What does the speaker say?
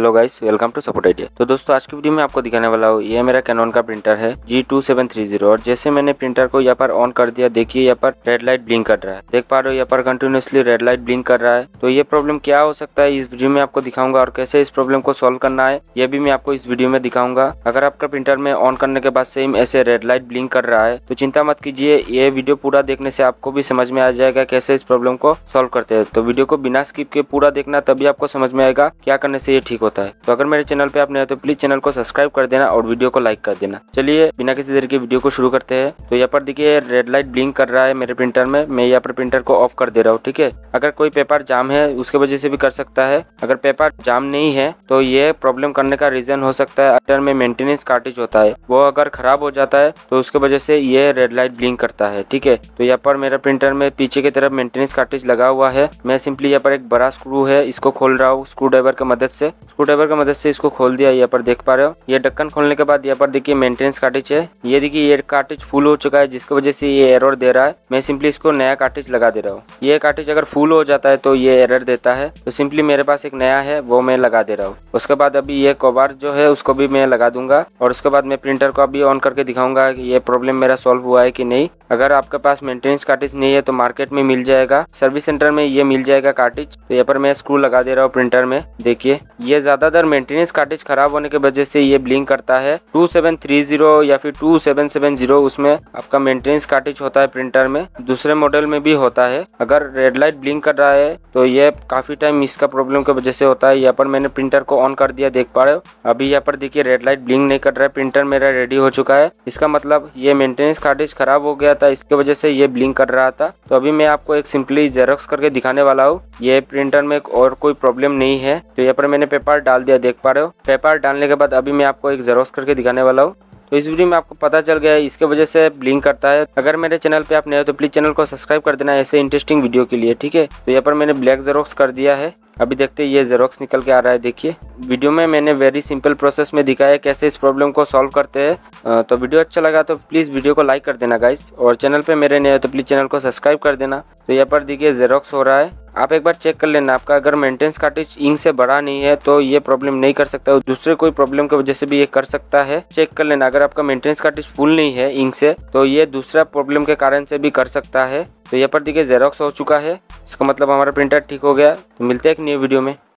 hello guys welcome to support idea तो दोस्तों आज की वीडियो में आपको दिखाने वाला हूँ ये मेरा कैनन का प्रिंटर है G two seven three zero और जैसे मैंने प्रिंटर को यहाँ पर ऑन कर दिया देखिए यहाँ पर रेड लाइट ब्लिंक कर रहा है देख पा रहे हो यहाँ पर कंटिन्यूसली रेड लाइट ब्लिंक कर रहा है तो ये प्रॉब्लम क्या हो सकता है इस वीडियो में आपको दिखाऊंगा और कैसे इस प्रॉब्लम को सोल्व करना है ये भी मैं आपको इस वीडियो में दिखाऊंगा अगर आपका प्रिंटर में ऑन करने के बाद सेम ऐसे रेड लाइट ब्लिंक कर रहा है तो चिंता मत कीजिए ये वीडियो पूरा देखने से आपको भी समझ में आ जाएगा कैसे इस प्रॉब्लम को सोल्व करते हैं तो वीडियो को बिना स्किप के पूरा देखना तभी आपको समझ में आएगा क्या करने से ये ठीक होता है तो अगर मेरे चैनल पे आप नए हो तो प्लीज चैनल को सब्सक्राइब कर देना और वीडियो को लाइक कर देना चलिए बिना किसी देर के वीडियो को शुरू करते हैं तो यहाँ पर देखिए रेड लाइट ब्लिंक कर रहा है मेरे प्रिंटर में मैं यहाँ पर प्रिंटर को ऑफ कर दे रहा हूँ ठीक है अगर कोई पेपर जाम है उसके वजह से भी कर सकता है अगर पेपर जाम नहीं है तो ये प्रॉब्लम करने का रीजन हो सकता है अटर में मेंटेनेंस कार्टेज होता है वो अगर खराब हो जाता है तो उसके वजह से ये रेड लाइट ब्लिंक करता है ठीक है तो यहाँ पर मेरा प्रिंटर में पीछे की तरफ मेंटेनेंस कार्टेज लगा हुआ है मैं सिंपली यहाँ पर एक बड़ा स्क्रू है इसको खोल रहा हूँ स्क्रू ड्राइवर की मदद से स्क्रूड्राइवर की मदद से इसको खोल दिया यहाँ पर देख पा रहे हो ये ढक्कन खोलने के बाद यहाँ पर देखिए मेंटेनेंस कार्टेज है ये देखिए ये कार्टेज फुल हो चुका है जिसकी वजह से ये एरर दे रहा है मैं सिंपली इसको नया कार्टेज लगा दे रहा हूँ ये कार्टेज अगर फुल हो जाता है तो ये एरर देता है तो सिंपली मेरे पास एक नया है वो मैं लगा दे रहा हूँ उसके बाद अभी ये कोबार जो है उसको भी मैं लगा दूंगा और उसके बाद मैं प्रिंटर को अभी ऑन करके दिखाऊंगा की ये प्रॉब्लम मेरा सोल्व हुआ है की नहीं अगर आपके पास मेंटेनेंस कार्टेज नहीं है तो मार्केट में मिल जाएगा सर्विस सेंटर में ये मिल जाएगा कार्टेज तो यहाँ पर मैं स्क्रू लगा दे रहा हूँ प्रिंटर में देखिए ये ज़्यादातर मेंटेनेंस कार्टेज खराब होने की वजह से ये ब्लिंक करता है 2730 या फिर 2770 उसमें आपका मेंटेनेंस कार्टेज होता है प्रिंटर में दूसरे मॉडल में भी होता है अगर रेड लाइट ब्लिंक कर रहा है तो ये काफ़ी टाइम इसका प्रॉब्लम की वजह से होता है यहाँ पर मैंने प्रिंटर को ऑन कर दिया देख पा रहे हो अभी यहाँ पर देखिए रेड लाइट ब्लिंक नहीं कर रहा है प्रिंटर मेरा रेडी हो चुका है इसका मतलब ये मेंटेनेंस कार्टेज खराब हो गया था इसके वजह से ये ब्लिंक कर रहा था तो अभी मैं आपको एक सिंपली जेरोक्स करके दिखाने वाला हूँ ये प्रिंटर में और कोई प्रॉब्लम नहीं है तो यहाँ पर मैंने पेपर डाल दिया देख पा रहे हो पेपर डालने के बाद अभी मैं आपको एक जरोस करके दिखाने वाला हूँ तो इस वीडियो में आपको पता चल गया है इसके वजह से ब्लिंक करता है अगर मेरे चैनल पे आप नए हो तो प्लीज़ चैनल को सब्सक्राइब कर देना ऐसे इंटरेस्टिंग वीडियो के लिए ठीक है तो यहाँ पर मैंने ब्लैक जेरोक्स कर दिया है अभी देखते हैं ये जेरोक्स निकल के आ रहा है देखिए वीडियो में मैंने वेरी सिंपल प्रोसेस में दिखाया है कैसे इस प्रॉब्लम को सॉल्व करते हैं तो वीडियो अच्छा लगा तो प्लीज़ वीडियो को लाइक कर देना गाइस और चैनल पर मेरे नए हो तो प्लीज़ चैनल को सब्सक्राइब कर देना तो यहाँ पर देखिए जेरोक्स हो रहा है आप एक बार चेक कर लेना आपका अगर मेंटेनेंस कार्टेज इंक से बड़ा नहीं है तो ये प्रॉब्लम नहीं कर सकता है दूसरे कोई प्रॉब्लम की वजह से भी ये कर सकता है चेक कर लेना अगर आपका मेंटेनेंस कार्टेज फुल नहीं है इंक से तो ये दूसरा प्रॉब्लम के कारण से भी कर सकता है तो यहाँ पर देखिए जेरोक्स हो चुका है इसका मतलब हमारा प्रिंटर ठीक हो गया तो मिलते हैं एक न्यू वीडियो में